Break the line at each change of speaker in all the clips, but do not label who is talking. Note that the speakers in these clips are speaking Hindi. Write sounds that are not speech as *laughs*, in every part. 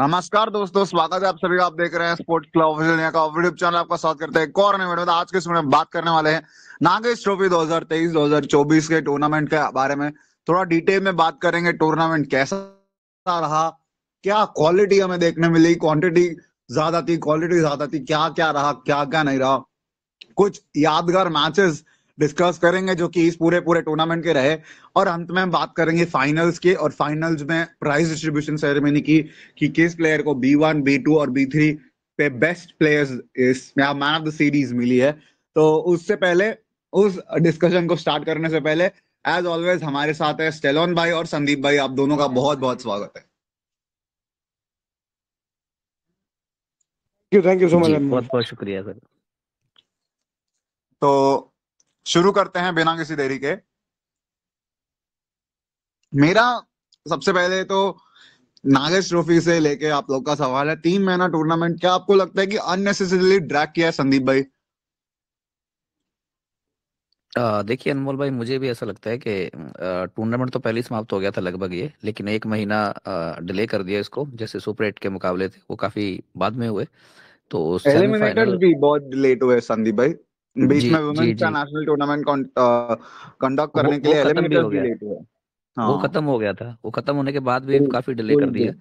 नमस्कार दोस्तों स्वागत है आप सभी का आप देख रहे हैं स्पोर्ट्स क्लब ऑफिशियल का यूट्यूब चैनल आपका स्वागत करते हैं कौर और नए आज के समय बात करने वाले हैं नागेश ट्रॉफी 2023 2024 के टूर्नामेंट के बारे में थोड़ा डिटेल में बात करेंगे टूर्नामेंट कैसा रहा क्या क्वालिटी हमें देखने मिली क्वांटिटी ज्यादा थी क्वालिटी ज्यादा थी क्या क्या रहा क्या क्या नहीं रहा कुछ यादगार मैचेस डिस्कस करेंगे जो कि इस पूरे पूरे टूर्नामेंट के रहे और अंत में हम बात करेंगे फाइनल्स के और फाइनल्स में प्राइज डिस्ट्रीब्यूशन सेरेमनी की कि किस प्लेयर को बी वन बी टू और बी थ्री पे बेस्ट प्लेयर्स इस मैन ऑफ द सीरीज मिली है तो उससे पहले उस डिस्कशन को स्टार्ट करने से पहले एज ऑलवेज हमारे साथ है स्टेलोन भाई और संदीप भाई आप दोनों का बहुत बहुत स्वागत है थैंक यू सो मच बहुत बहुत शुक्रिया सर तो शुरू करते हैं बिना किसी देरी के मेरा सबसे पहले तो नागेश ट्रॉफी से लेके आप लोग का सवाल है तीन महीना टूर्नामेंट क्या आपको लगता है कि अननेसेसरीली ड्रैग किया है संदीप भाई
देखिए अनमोल भाई मुझे भी ऐसा लगता है कि टूर्नामेंट तो पहले ही समाप्त हो गया था लगभग ये लेकिन एक महीना डिले कर दिया इसको जैसे सुपर एट के मुकाबले थे वो काफी बाद में हुए तो एलिमिनेटर्स
भी बहुत लेट हुए संदीप भाई
बीच में वुमेन का
नेशनल टूर्नामेंट कंडक्ट करने के लिए भी लेट हुआ हाँ। वो
खत्म हो गया था वो खत्म होने के बाद भी काफी डिले कर दिया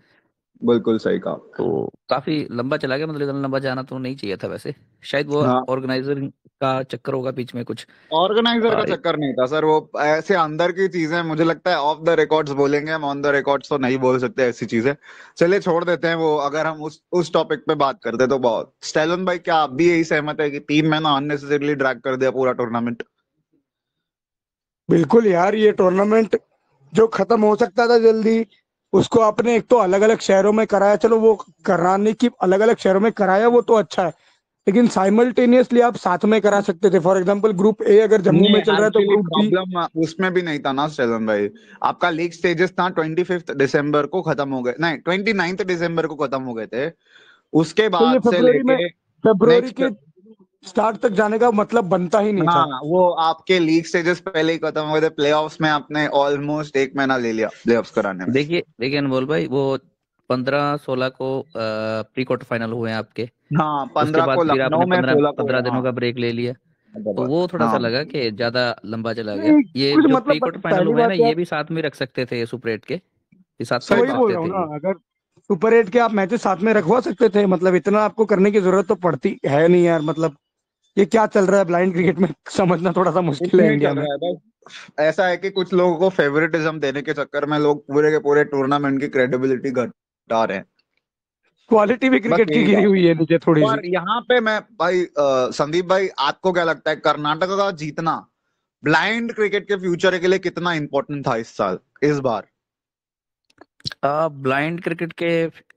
बिल्कुल सही कहा तो
काफी लंबा चला गया मतलब इतना लंबा जाना तो नहीं चाहिए था वैसे शायद वो हाँ। ऑर्गेनाइजर का चक्कर होगा बीच में कुछ
ऑर्गेनाइजर का हाँ, चक्कर नहीं था सर वो ऐसे अंदर की चीजें मुझे लगता है ऑफ द रिकॉर्ड्स बोलेंगे हम ऑन द रिकॉर्ड्स तो नहीं बोल सकते ऐसी चीजें चलिए छोड़ देते हैं वो अगर हम उस उस टॉपिक पे बात करते तो बहुत स्टेलन भाई क्या आप भी यही सहमत है कि टीम में ना अननेसेसरीली ड्रैग कर दिया पूरा टूर्नामेंट
बिल्कुल यार ये टूर्नामेंट जो खत्म हो सकता था जल्दी उसको आपने एक तो अलग अलग शहरों में कराया चलो वो कराने की अलग अलग शहरों में कराया वो तो अच्छा है लेकिन साइमल्टेनियसली आप साथ में करा सकते थे फॉर एग्जाम्पल ग्रुप ए अगर जम्मू में चल रहा है तो ग्रुप
बी उसमें भी नहीं था ना सैजन भाई आपका लीग स्टेजेस था ट्वेंटी फिफ्थ दिसंबर को खत्म हो गए नहीं ट्वेंटी नाइन्थ दिसंबर को खत्म हो गए थे उसके तो बाद तो से लेके फेब्रुवरी के
स्टार्ट तक जाने का मतलब बनता ही
नहीं हाँ, था वो आपके लीग स्टेजेस पहले ही खत्म हो गए थे प्लेऑफ्स में आपने ऑलमोस्ट एक महीना ले लिया
प्लेऑफ्स कराने में देखिए देखिए अनमोल भाई वो पंद्रह सोलह को प्री क्वार्टर फाइनल हुए हैं आपके
हाँ पंद्रह को लखनऊ में पंद्रह हाँ। दिनों का ब्रेक ले लिया तो वो थोड़ा हाँ। सा लगा
कि ज्यादा लंबा चला गया ये जो मतलब प्री क्वार्टर फाइनल हुए ना ये भी साथ में रख सकते थे सुपर एट के साथ सही बोल रहा
हूँ अगर सुपर एट के आप मैचेस साथ में रखवा सकते थे मतलब इतना आपको करने की जरूरत तो पड़ती है नहीं यार मतलब ये क्या चल रहा है ब्लाइंड क्रिकेट में समझना थोड़ा सा मुश्किल है इंडिया
में ऐसा है कि कुछ लोगों को फेवरेटिज्म देने के चक्कर में लोग पूरे के पूरे टूर्नामेंट की क्रेडिबिलिटी घटा रहे हैं क्वालिटी भी क्रिकेट की गिरी हुई है मुझे थोड़ी सी यहाँ पे मैं भाई संदीप भाई आपको क्या लगता है कर्नाटक का जीतना ब्लाइंड क्रिकेट के फ्यूचर के लिए कितना इंपॉर्टेंट था इस साल इस बार ब्लाइंड क्रिकेट
के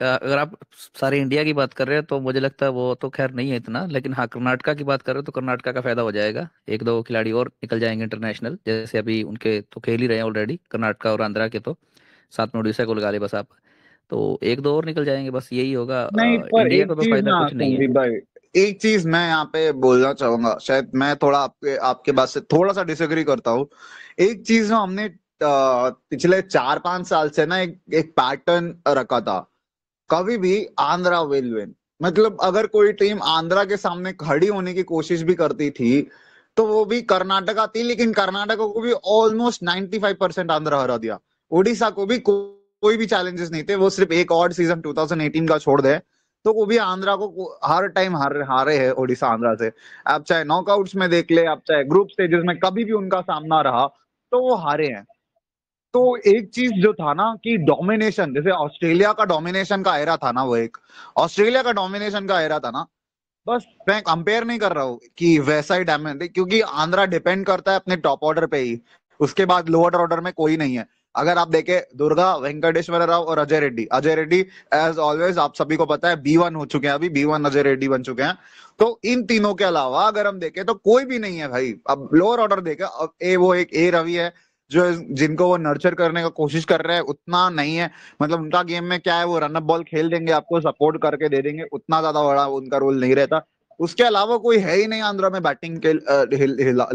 अगर आप सारे इंडिया की बात कर रहे हैं तो मुझे लगता है वो तो खैर नहीं है इतना लेकिन हाँ कर्नाटका की बात कर रहे हो तो कर्नाटका का फायदा हो जाएगा एक दो खिलाड़ी और निकल जाएंगे इंटरनेशनल जैसे अभी उनके तो खेल ही रहे हैं ऑलरेडी कर्नाटका और आंध्रा के तो साथ में उड़ीसा को लगा ले बस आप तो एक दो और निकल जाएंगे बस यही होगा नहीं, पर इंडिया का तो फायदा कुछ नहीं
है एक चीज मैं यहाँ पे बोलना चाहूंगा शायद मैं थोड़ा आपके आपके बात से थोड़ा सा डिसएग्री करता हूँ एक चीज ना हमने पिछले चार पांच साल से ना एक एक पैटर्न रखा था कभी भी आंध्रा विल विन मतलब अगर कोई टीम आंध्रा के सामने खड़ी होने की कोशिश भी करती थी तो वो भी कर्नाटका थी लेकिन कर्नाटक को भी ऑलमोस्ट 95 परसेंट आंध्रा हरा दिया उड़ीसा को भी को, कोई भी चैलेंजेस नहीं थे वो सिर्फ एक और सीजन 2018 का छोड़ दे तो वो भी आंध्रा को हर टाइम हार हारे है ओडिशा आंध्रा से आप चाहे नॉकआउट्स में देख ले आप चाहे ग्रुप स्टेजेस में कभी भी उनका सामना रहा तो वो हारे हैं तो एक चीज जो था ना कि डोमिनेशन जैसे ऑस्ट्रेलिया का डोमिनेशन का एरा था ना वो एक ऑस्ट्रेलिया का डोमिनेशन का एरा था ना बस मैं कंपेयर नहीं कर रहा हूँ कि वैसा ही डैमेज क्योंकि आंध्रा डिपेंड करता है अपने टॉप ऑर्डर पे ही उसके बाद लोअर ऑर्डर में कोई नहीं है अगर आप देखे दुर्गा वेंकटेश्वर राव और अजय रेड्डी अजय रेड्डी एज ऑलवेज आप सभी को पता है बी वन हो चुके हैं अभी बी वन अजय रेड्डी बन चुके हैं तो इन तीनों के अलावा अगर हम देखें तो कोई भी नहीं है भाई अब लोअर ऑर्डर देखे अब ए वो एक ए रवि है जो जिनको वो नर्चर करने का कोशिश कर रहे हैं उतना नहीं है मतलब उनका गेम में क्या है वो रनअप बॉल खेल देंगे आपको सपोर्ट करके दे देंगे उतना ज्यादा बड़ा उनका रोल नहीं रहता उसके अलावा कोई है ही नहीं आंध्रा में बैटिंग के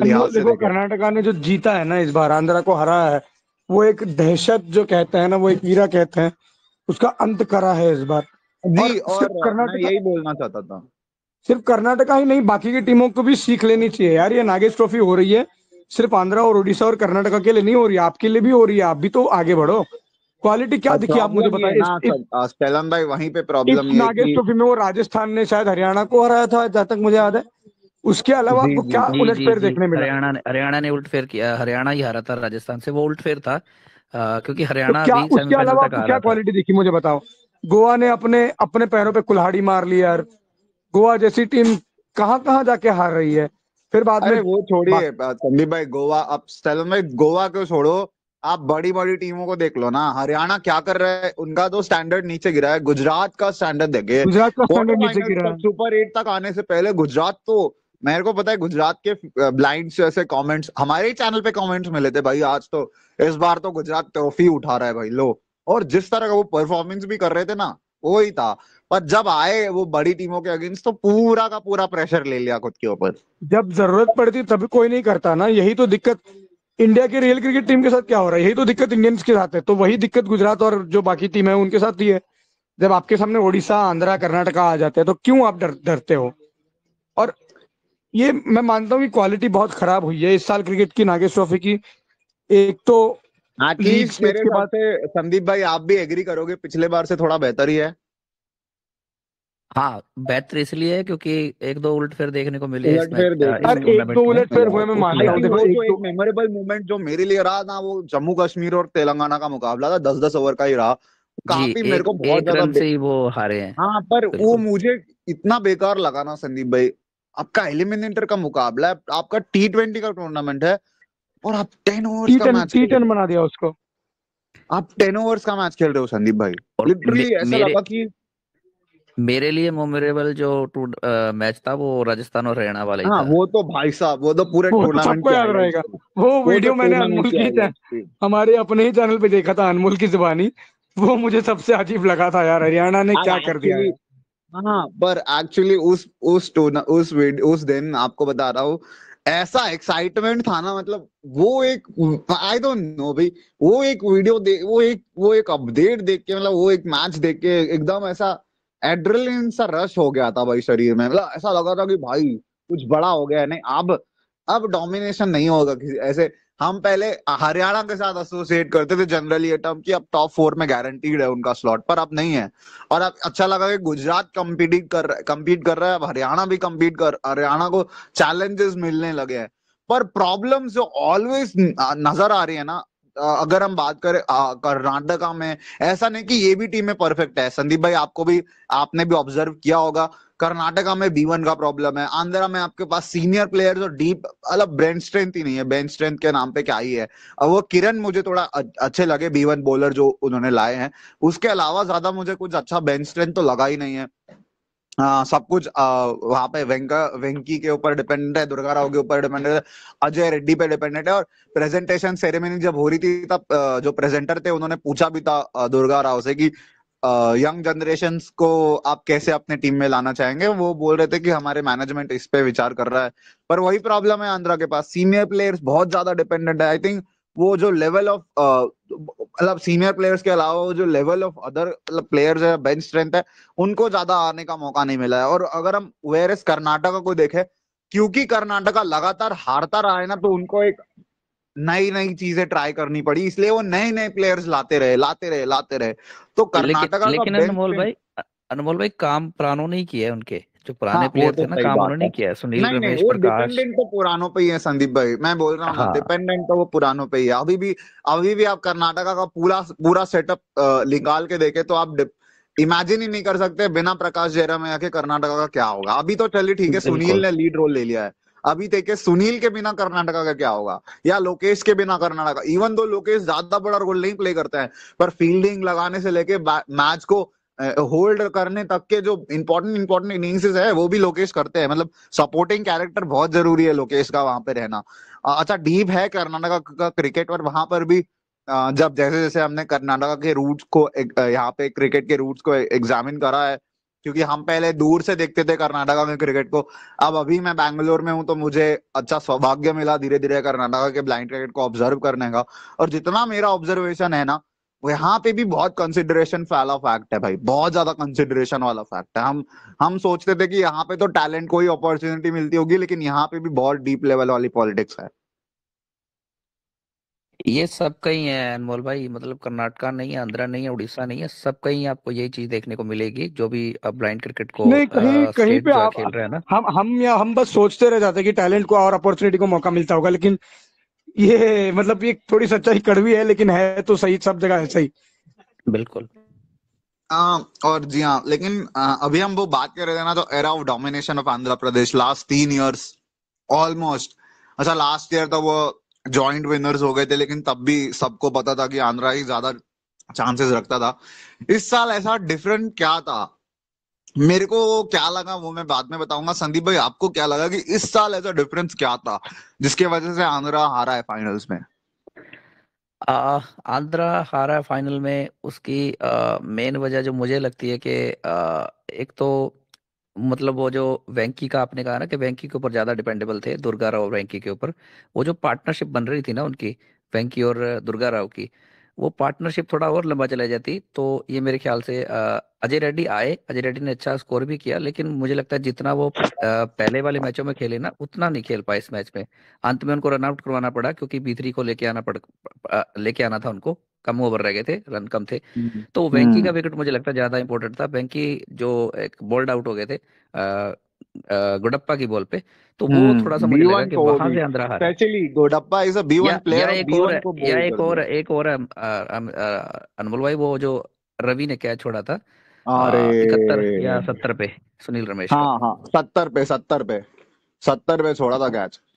लिहाज से
कर्नाटका ने जो जीता है ना इस बार आंध्रा को हरा है वो एक दहशत जो कहते हैं ना वो एक वीरा कहते हैं उसका अंत करा है इस बार जी और, और कर्नाटक यही बोलना चाहता था सिर्फ कर्नाटका ही नहीं बाकी की टीमों को भी सीख लेनी चाहिए यार ये नागेश ट्रॉफी हो रही है सिर्फ आंध्रा और उड़ीसा और कर्नाटका के लिए नहीं हो रही आपके लिए भी हो रही है आप भी तो आगे बढ़ो क्वालिटी क्या दिखी अच्छा, आप मुझे बताइए
भाई वहीं पे प्रॉब्लम नागेश ट्रॉफी
में वो राजस्थान ने शायद हरियाणा को हराया था जहां तक मुझे याद है उसके अलावा आपको क्या उलट फेर देखने मिला हरियाणा
ने हरियाणा ने उलट फेर किया हरियाणा ही हरा था राजस्थान से वो उलट फेर था क्योंकि तो हरियाणा उसके अलावा क्या
क्वालिटी दिखी मुझे बताओ गोवा ने अपने अपने पैरों पे कुल्हाड़ी मार ली यार गोवा जैसी टीम कहाँ कहाँ जाके हार रही है फिर बाद में वो छोड़िए
संदीप भाई गोवा अब सेवन भाई गोवा को छोड़ो आप बड़ी बड़ी टीमों को देख लो ना हरियाणा क्या कर रहा है उनका तो स्टैंडर्ड नीचे गिरा है गुजरात का स्टैंडर्ड देखे गुजरात का स्टैंडर्ड नीचे गिरा है सुपर एट तक आने से पहले गुजरात तो मेरे को पता है गुजरात के ब्लाइंड ऐसे कमेंट्स हमारे ही चैनल पे कमेंट्स मिले थे भाई आज तो इस बार तो गुजरात ट्रॉफी उठा रहा है भाई लो और जिस तरह का वो परफॉर्मेंस भी कर रहे थे ना वो ही था पर जब आए वो बड़ी टीमों के अगेंस्ट तो पूरा का पूरा प्रेशर ले लिया खुद के ऊपर
जब जरूरत पड़ती तभी कोई नहीं करता ना यही तो दिक्कत इंडिया की रियल क्रिकेट टीम के साथ क्या हो रहा है यही तो दिक्कत इंडियंस के साथ है तो वही दिक्कत गुजरात और जो बाकी टीम है उनके साथ ही है जब आपके सामने ओडिशा आंध्रा कर्नाटका आ जाते हैं तो क्यों आप डर डरते हो और ये मैं मानता हूँ कि क्वालिटी बहुत खराब हुई है इस साल क्रिकेट की नागेश ट्रॉफी की एक तो हाँ, मेरे बात
संदीप भाई आप भी एग्री करोगे पिछले बार से थोड़ा बेहतर ही है
हाँ बेहतर इसलिए है क्योंकि एक दो उलट फेर
देखने को मिले एक दो उलट फेर हुए मैं मानता हूँ देखो एक मेमोरेबल मोमेंट जो मेरे लिए रहा ना वो जम्मू कश्मीर और तेलंगाना का मुकाबला था दस दस ओवर का ही रहा काफी मेरे को बहुत ज्यादा से ही वो हारे हैं हाँ पर वो मुझे इतना बेकार लगा ना संदीप भाई आपका एलिमिनेटर का मुकाबला है आपका टी ट्वेंटी का टूर्नामेंट है और आप टेन ओवर का मैच टी टेन बना दिया उसको आप टेन ओवर्स का मैच खेल रहे हो संदीप भाई लिटरली ऐसा लगा कि
मेरे लिए मेमोरेबल जो टू मैच था वो राजस्थान
और हरियाणा वाला हाँ, वो तो भाई साहब वो तो पूरे टूर्नामेंट तो याद रहेगा वो तो वीडियो मैंने अनमोल की हमारे अपने ही चैनल पे देखा था अनमोल की जबानी वो मुझे सबसे अजीब लगा था यार हरियाणा ने हाँ, क्या कर दिया
हाँ पर एक्चुअली उस उस टूर्ना उस उस दिन आपको बता रहा हूँ ऐसा एक्साइटमेंट था ना मतलब वो एक आई डोंट नो भाई वो एक वीडियो दे वो एक वो एक अपडेट देख के मतलब वो एक मैच देख के एकदम ऐसा एड्रेलिन सा रश हो गया था भाई शरीर में मतलब ऐसा लगा था कि भाई कुछ बड़ा हो गया नहीं अब अब डोमिनेशन नहीं होगा किसी ऐसे हम पहले हरियाणा के साथ एसोसिएट करते थे जनरली ये टर्म की अब टॉप फोर में गारंटीड है उनका स्लॉट पर अब नहीं है और अब अच्छा लगा कि गुजरात कम्पीट कर कम्पीट कर रहा है अब हरियाणा भी कम्पीट कर हरियाणा को चैलेंजेस मिलने लगे हैं पर प्रॉब्लम जो ऑलवेज नजर आ रही है ना अगर हम बात करें कर्नाटका में ऐसा नहीं कि ये भी टीमें परफेक्ट है संदीप भाई आपको भी आपने भी ऑब्जर्व किया होगा कर्नाटका में बीवन का प्रॉब्लम है आंध्रा में आपके पास सीनियर प्लेयर्स और डीप मतलब ब्रेन स्ट्रेंथ ही नहीं है ब्रेन स्ट्रेंथ के नाम पे क्या ही है और वो किरण मुझे थोड़ा अच्छे लगे बीवन बॉलर जो उन्होंने लाए हैं उसके अलावा ज्यादा मुझे कुछ अच्छा ब्रेन स्ट्रेंथ तो लगा ही नहीं है आ, हाँ, सब कुछ वहां पे वेंका वेंकी के ऊपर डिपेंडेंट है दुर्गा राव के ऊपर डिपेंडेंट है अजय रेड्डी पे डिपेंडेंट है और प्रेजेंटेशन सेरेमनी जब हो रही थी तब जो प्रेजेंटर थे उन्होंने पूछा भी था दुर्गा राव से कि यंग जनरेशन को आप कैसे अपने टीम में लाना चाहेंगे वो बोल रहे थे कि हमारे मैनेजमेंट इस पे विचार कर रहा है पर वही प्रॉब्लम है आंध्रा के पास सीनियर प्लेयर्स बहुत ज्यादा डिपेंडेंट है आई थिंक वो जो लेवल ऑफ मतलब सीनियर प्लेयर्स के अलावा जो लेवल ऑफ अदर प्लेयर्स है बेंच स्ट्रेंथ है उनको ज्यादा आने का मौका नहीं मिला है और अगर हम वेयर एस कर्नाटका को देखें क्योंकि कर्नाटका लगातार हारता रहा है ना तो उनको एक नई नई चीजें ट्राई करनी पड़ी इसलिए वो नए नए प्लेयर्स लाते रहे लाते रहे लाते रहे तो कर्नाटका लेकिन, लेकिन अनमोल भाई अनमोल भाई काम प्राणों नहीं किया है उनके जो पुराने हाँ, प्लेयर तो थे ना काम उन्होंने किया है सुनील नहीं, रमेश प्रकाश तो पुरानों पे ही है संदीप भाई मैं बोल रहा हूँ हाँ, डिपेंडेंट तो वो पुरानों पे ही है अभी भी अभी भी आप कर्नाटका का पूरा पूरा सेटअप निकाल के देखे तो आप इमेजिन ही नहीं कर सकते बिना प्रकाश जेरा में आके कर्नाटका का क्या होगा अभी तो चलिए ठीक है सुनील ने लीड रोल ले लिया है अभी देखे सुनील के बिना कर्नाटका का क्या होगा या लोकेश के बिना कर्नाटका इवन दो लोकेश ज्यादा बड़ा रोल नहीं प्ले करते हैं पर फील्डिंग लगाने से लेके मैच को होल्ड करने तक के जो इम्पोर्टेंट इम्पोर्टेंट इनिंग्स है वो भी लोकेश करते हैं मतलब सपोर्टिंग कैरेक्टर बहुत जरूरी है लोकेश का वहां पे रहना अच्छा डीप है कर्नाटका का क्रिकेट और वहां पर भी जब जैसे जैसे हमने कर्नाटका के रूट्स को यहाँ पे क्रिकेट के रूट्स को एग्जामिन करा है क्योंकि हम पहले दूर से देखते थे कर्नाटका में क्रिकेट को अब अभी मैं बैंगलोर में हूँ तो मुझे अच्छा सौभाग्य मिला धीरे धीरे कर्नाटका के ब्लाइंड क्रिकेट को ऑब्जर्व करने का और जितना मेरा ऑब्जर्वेशन है ना यहाँ पे भी बहुत कंसिडरेशन वाला फैक्ट है भाई बहुत ज्यादा कंसिडरेशन वाला फैक्ट है हम हम सोचते थे कि यहाँ पे तो टैलेंट को ही अपॉर्चुनिटी मिलती होगी लेकिन यहाँ पे भी बहुत डीप लेवल वाली पॉलिटिक्स है
ये सब कहीं है अनमोल भाई मतलब कर्नाटका नहीं है आंध्रा नहीं है उड़ीसा नहीं है सब कहीं आपको यही चीज देखने को मिलेगी जो भी अब ब्लाइंड क्रिकेट को नहीं कहीं आ, कहीं पे आप खेल रहे हैं
ना हम हम या हम बस सोचते रह जाते हैं कि टैलेंट को और अपॉर्चुनिटी को मौका मिलता होगा लेकिन ये मतलब ये थोड़ी सच्चाई कड़वी है लेकिन है तो सही सब जगह है सही बिल्कुल आ,
और जी हाँ लेकिन आ, अभी हम वो बात कर रहे थे ना तो era of domination of Andhra Pradesh last तीन इयर्स ऑलमोस्ट अच्छा लास्ट ईयर तो वो जॉइंट विनर्स हो गए थे लेकिन तब भी सबको पता था कि आंध्रा ही ज्यादा चांसेस रखता था इस साल ऐसा डिफरेंट क्या था मेरे को क्या लगा वो मैं बाद में बताऊंगा संदीप भाई आपको क्या लगा कि इस साल ऐसा डिफरेंस क्या था जिसके वजह से आंध्रा हारा है फाइनल्स में
आंध्रा हारा फाइनल में उसकी मेन वजह जो मुझे लगती है कि एक तो मतलब वो जो वैंकी का आपने कहा ना कि वैंकी के ऊपर ज्यादा डिपेंडेबल थे दुर्गा राव वैंकी के ऊपर वो जो पार्टनरशिप बन रही थी ना उनकी वैंकी और दुर्गा राव की वो पार्टनरशिप थोड़ा और लंबा चला जाती तो ये मेरे ख्याल से अजय रेड्डी आए अजय रेड्डी ने अच्छा स्कोर भी किया लेकिन मुझे लगता है जितना वो पहले वाले मैचों में खेले ना उतना नहीं खेल पाए इस मैच में अंत में उनको रनआउट करवाना पड़ा क्योंकि बीथरी को लेके आना पड़ लेके आना था उनको कम ओवर रह गए थे रन कम थे हम्म, तो वेंकी का विकेट हम्म। मुझे लगता है ज्यादा इंपॉर्टेंट था वेंकी जो एक बोल्ड आउट हो गए थे गोडप्पा की बॉल पे तो वो हम्म, थोड़ा सा मुझे लगा कि तो वहां से आंध्रा हारा
specially Godappa is a B one player या एक और या एक और
एक और अनमोल भाई वो जो रवि ने कैच छोड़ा था
अरे इकहत्तर या
सत्तर पे सुनील रमेश हाँ हाँ
सत्तर पे सत्तर पे सत्तर पे छोड़ा था कैच हाँ।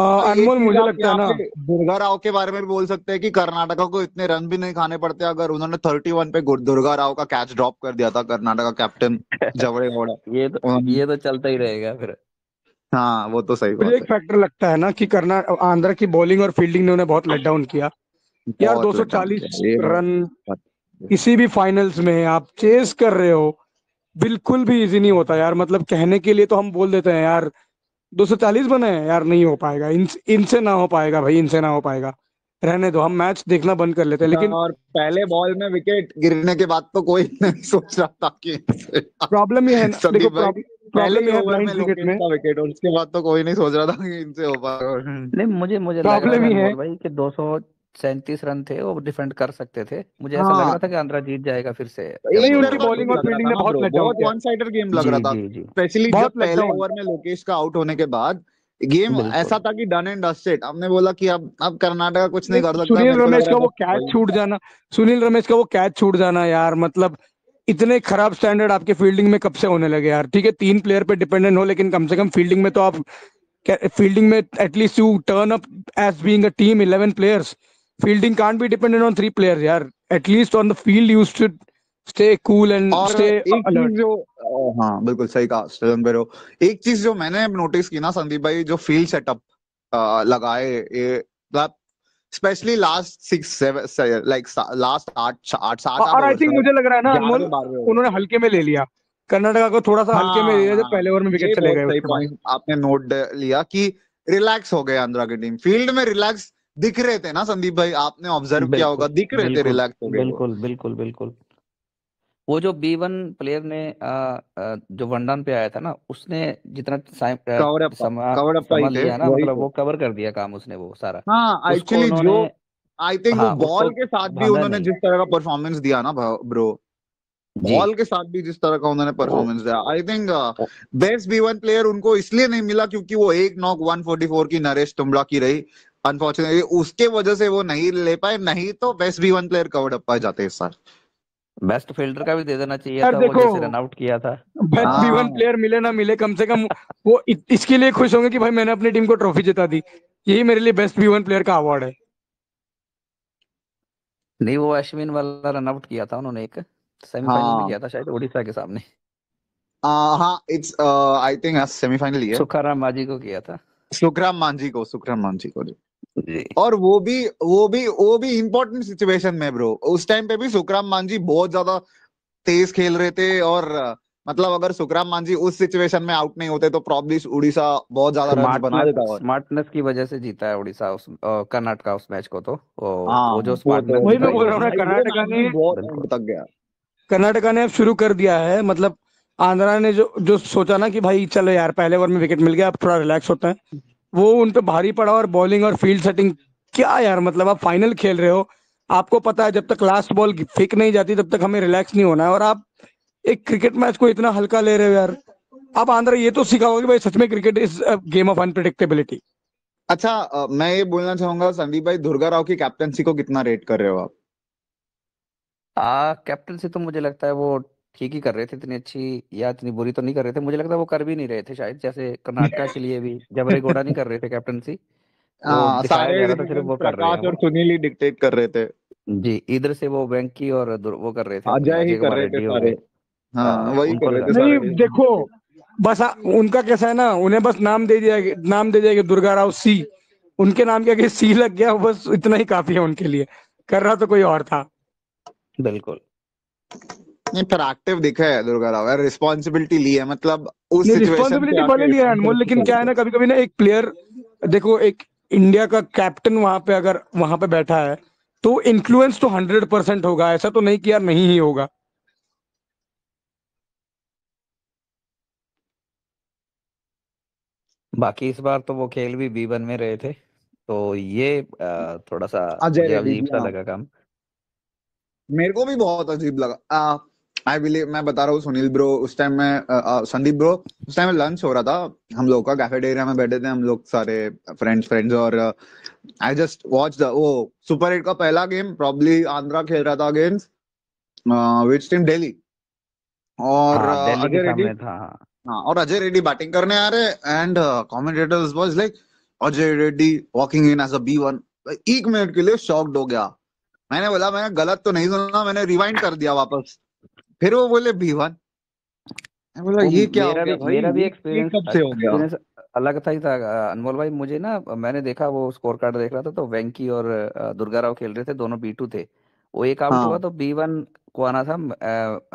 तो अनमोल मुझे लगता है ना दुर्गा राव के बारे में भी बोल सकते हैं कि कर्नाटका को इतने रन भी नहीं खाने पड़ते अगर उन्होंने थर्टी वन पे दुर्गा राव का कैच ड्रॉप कर दिया था कर्नाटका कैप्टन *laughs* जबड़े जवड़ेगौड़ा ये तो हम्म। ये तो चलता ही रहेगा फिर हाँ वो तो सही मुझे एक
फैक्टर लगता है ना कि करना आंध्र की बॉलिंग और फील्डिंग ने उन्हें बहुत लेट डाउन किया यार 240 रन किसी भी फाइनल्स में आप चेस कर रहे हो बिल्कुल भी इजी नहीं होता यार मतलब कहने के लिए तो हम बोल देते हैं यार दो सौ चालीस बने हैं यार नहीं हो पाएगा इन इनसे ना हो पाएगा भाई इनसे ना हो पाएगा रहने दो हम मैच देखना बंद कर लेते हैं लेकिन और
पहले बॉल में विकेट गिरने के बाद तो कोई *laughs* नहीं सोच रहा था कि प्रॉब्लम ये है देखो प्रॉब्लम ये है ब्लाइंड विकेट
में विकेट और उसके
बाद तो कोई नहीं सोच रहा था कि इनसे हो पाएगा नहीं मुझे मुझे प्रॉब्लम ये है भाई कि 200
सैंतीस रन थे वो डिफेंड कर सकते थे मुझे हाँ। ऐसा लग रहा हाँ। था कि आंध्रा जीत जाएगा फिर से उनकी बॉलिंग और फील्डिंग ने बहुत बहुत वन साइडर गेम लग रहा था स्पेशली हाँ, जब पहले ओवर
में लोकेश का आउट होने के बाद गेम ऐसा था कि डन एंड डस्टेड हमने बोला कि अब अब कर्नाटका कुछ नहीं कर सकता सुनील रमेश का वो कैच
छूट जाना सुनील रमेश का वो कैच छूट जाना यार मतलब इतने खराब स्टैंडर्ड आपके फील्डिंग में कब से होने लगे यार ठीक है तीन प्लेयर पे डिपेंडेंट हो लेकिन कम से कम फील्डिंग में तो आप फील्डिंग में at least you turn up as being a team eleven players fielding can't be dependent on three players yaar at least on the field you should stay cool and और stay एक alert
जो हाँ बिल्कुल सही कहा स्टेजन बेरो एक चीज जो मैंने नोटिस की ना संदीप भाई जो फील्ड सेटअप लगाए ये मतलब specially last six like last आठ आठ सात और आई थिंक मुझे लग रहा है ना अनमोल उन्होंने
हल्के में ले लिया कर्नाटका को थोड़ा सा हल्के में हाँ, लिया जो हाँ, पहले ओवर में विकेट चले गए
आपने नोट लिया कि रिलैक्स हो गए आंध्रा की टीम फील्ड में रिलैक्स दिख रहे थे ना संदीप भाई आपने ऑब्जर्व किया होगा दिख रहे थे रिलैक्स हो गए बिल्कुल
बिल्कुल बिल्कुल वो जो बी वन प्लेयर ने आ, आ, जो वनडाउन पे आया था ना उसने जितना कवर अप कवर अप लिया ना मतलब तो। वो
कवर कर दिया काम उसने वो सारा हाँ एक्चुअली जो आई थिंक हाँ, बॉल के साथ भी उन्होंने जिस तरह का परफॉर्मेंस दिया ना ब्रो बॉल के साथ भी जिस तरह का उन्होंने परफॉर्मेंस दिया I think best B one player उनको इसलिए नहीं मिला क्योंकि वो एक नॉक 144 की नरेश तुम्बड़ा की रही अनफॉर्चुनेटली उसके वजह से वो नहीं ले पाए नहीं तो best B one player covered up जाते इस साल
बेस्ट फील्डर का भी दे देना चाहिए
था देखो, वो रन आउट किया था बेस्ट बी वन प्लेयर मिले ना मिले कम से कम वो इसके लिए खुश होंगे कि भाई मैंने अपनी टीम को ट्रॉफी जिता दी यही मेरे लिए बेस्ट बी वन प्लेयर का अवार्ड है
नहीं वो अश्विन वाला रन आउट किया था उन्होंने एक सेमीफाइनल में हाँ। किया था
शायद ओडिशा के सामने हाँ इट्स आई थिंक सेमीफाइनल ही है सुखराम मांझी को किया था सुखराम मांझी को सुखराम मांझी को जी और वो भी वो भी वो भी इम्पोर्टेंट सिचुएशन में ब्रो उस टाइम पे भी सुखराम मांझी बहुत ज्यादा तेज खेल रहे थे और मतलब अगर सुखराम मांझी उस सिचुएशन में आउट नहीं होते तो प्रॉब्ली उड़ीसा बहुत ज्यादा
रन बना देता और
स्मार्टनेस की वजह से जीता है उड़ीसा उस कर्नाटक उस मैच को तो वो
हाँ, जो स्मार्टनेस तो वही मैं बोल रहा हूं कर्नाटका ने
बहुत तक गया
कर्नाटका ने अब शुरू कर दिया है मतलब आंध्रा ने जो जो सोचा ना कि भाई चलो यार पहले ओवर में विकेट मिल गया अब थोड़ा रिलैक्स होता है वो उन पे भारी पड़ा और बॉलिंग और फील्ड सेटिंग क्या यार मतलब आप फाइनल खेल रहे हो आपको पता है जब तक लास्ट बॉल फेंक नहीं जाती तब तक हमें रिलैक्स नहीं होना है और आप एक क्रिकेट मैच को इतना हल्का ले रहे हो यार आप आंध्र ये तो सीखा कि भाई सच में cricket is game of unpredictability
अच्छा मैं ये बोलना चाहूंगा संदीप भाई दुर्गा राव की कैप्टनसी को कितना रेट कर रहे हो
आप कैप्टनसी तो मुझे लगता है वो ठीक ही कर रहे थे इतनी अच्छी या इतनी बुरी तो नहीं कर रहे थे मुझे लगता वो कर भी नहीं रहे थे शायद जैसे कर्नाटका के लिए भी जबरे गोड़ा नहीं कर रहे थे कैप्टनसी
*laughs* हाँ सारे प्रकाश और सुनील ही
डिक्टेट कर रहे थे जी इधर से वो वेंकी और वो कर रहे थे अजय ही कर रहे थे सारे हाँ
वही कर रहे थे नहीं देखो बस आ, उनका कैसा है ना उन्हें बस नाम दे दिया नाम दे दिया दुर्गा राव सी उनके नाम के सी लग गया बस इतना ही काफी है उनके लिए कर रहा तो कोई और था बिल्कुल नहीं फिर एक्टिव दिखे है दुर्गा राव यार रिस्पॉन्सिबिलिटी ली है मतलब उस रिस्पॉन्सिबिलिटी बने लिया है अनमोल लेकिन क्या है ना कभी कभी ना एक प्लेयर देखो एक इंडिया का कैप्टन वहां पे अगर वहां पे बैठा है तो इन्फ्लुएंस तो हंड्रेड परसेंट होगा ऐसा तो नहीं किया नहीं ही होगा
बाकी इस बार तो वो खेल भी बी वन में रहे थे तो ये थोड़ा सा अजीब सा हाँ। लगा काम
मेरे को भी बहुत अजीब लगा आ, आई बिलीव मैं बता रहा हूँ सुनील ब्रो उस टाइम में संदीप ब्रो उस टाइम में लंच हो रहा था हम लोग का कैफेटेरिया में बैठे थे हम लोग सारे फ्रेंड्स फ्रेंड्स और आई जस्ट वॉच द वो सुपर एट का पहला गेम प्रॉब्ली आंध्रा खेल रहा था अगेंस्ट विच टीम डेली और अजय रेड्डी था और अजय रेड्डी बैटिंग करने आ रहे and commentators was like Ajay Reddy walking in as a B one एक मिनट के लिए शॉक्ड हो गया मैंने बोला मैंने गलत तो नहीं सुना मैंने रिवाइंड कर दिया वापस फिर वो बोले बी वन बोला ये क्या मेरा भाई मेरा भी एक्सपीरियंस कब से हो गया
अलग था ही था अनमोल भाई मुझे ना मैंने देखा वो स्कोर कार्ड देख रहा था तो वेंकी और दुर्गा राव खेल रहे थे दोनों बी टू थे वो एक आउट हाँ। हुआ तो बी वन को आना था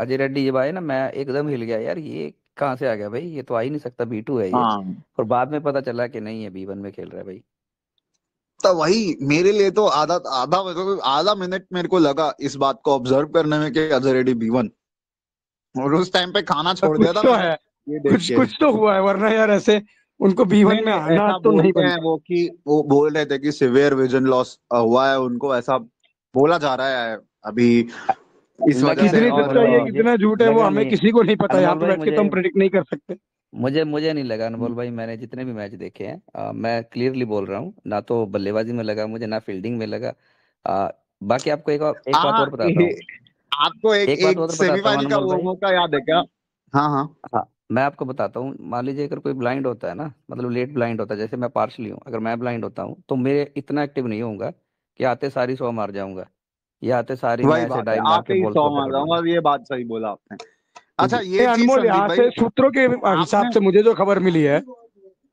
अजय रेड्डी जब आए ना मैं एकदम हिल गया यार ये कहाँ से आ गया भाई ये तो आ ही नहीं सकता बी टू है ये हाँ। और बाद में पता चला कि नहीं है बी वन में खेल रहा है भाई
तो वही मेरे लिए तो आधा आधा आधा मिनट मेरे को लगा इस बात को ऑब्जर्व करने में कि अजय रेड्डी बी वन
और उस टाइम पे खाना छोड़ दिया था तो है कुछ कुछ तो हुआ है वरना यार ऐसे उनको बीवन में आना तो नहीं है वो
कि वो बोल रहे थे कि सिवियर विजन लॉस हुआ है उनको ऐसा बोला जा रहा है अभी इस वजह से और कितना झूठ है
वो हमें किसी को नहीं पता यहाँ पे बैठ के तुम तो प्रेडिक्ट नहीं कर सकते
मुझे मुझे नहीं लगा अनमोल भाई मैंने जितने भी मैच देखे हैं आ, मैं क्लियरली बोल रहा हूँ ना तो बल्लेबाजी में लगा मुझे ना फील्डिंग में लगा आ, बाकी आपको एक और एक बात और बताता हूँ
आपको एक, एक, एक सेमीफाइनल का वो मौका याद है क्या
हाँ हाँ हाँ मैं आपको बताता हूँ मान लीजिए अगर कोई ब्लाइंड होता है ना मतलब लेट ब्लाइंड होता है जैसे मैं पार्शली हूँ अगर मैं ब्लाइंड होता हूँ तो मेरे इतना एक्टिव नहीं होगा कि आते सारी
सौ मार जाऊंगा या आते सारी सौ मार जाऊंगा
ये बात सही बोला आपने
अच्छा ये अनमोल यहाँ से सूत्रों के हिसाब से मुझे जो खबर मिली है